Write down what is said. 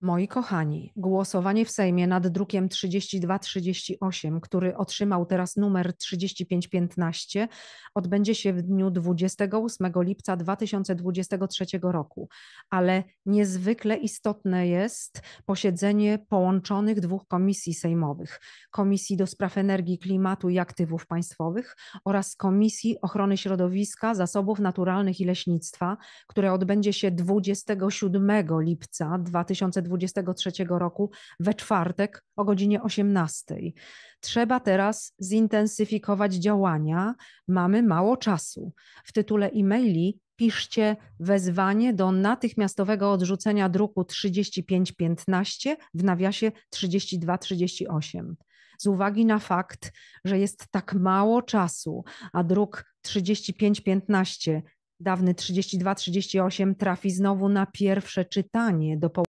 Moi kochani, głosowanie w Sejmie nad drukiem 3238, który otrzymał teraz numer 3515, odbędzie się w dniu 28 lipca 2023 roku, ale niezwykle istotne jest posiedzenie połączonych dwóch komisji sejmowych: Komisji do Spraw Energii, Klimatu i Aktywów Państwowych oraz Komisji Ochrony Środowiska, Zasobów Naturalnych i Leśnictwa, które odbędzie się 27 lipca 2023 2023 roku we czwartek o godzinie 18. Trzeba teraz zintensyfikować działania. Mamy mało czasu. W tytule e-maili piszcie wezwanie do natychmiastowego odrzucenia druku 3515 w nawiasie 3238 z uwagi na fakt, że jest tak mało czasu, a druk 3515, dawny 3238, trafi znowu na pierwsze czytanie do połowy.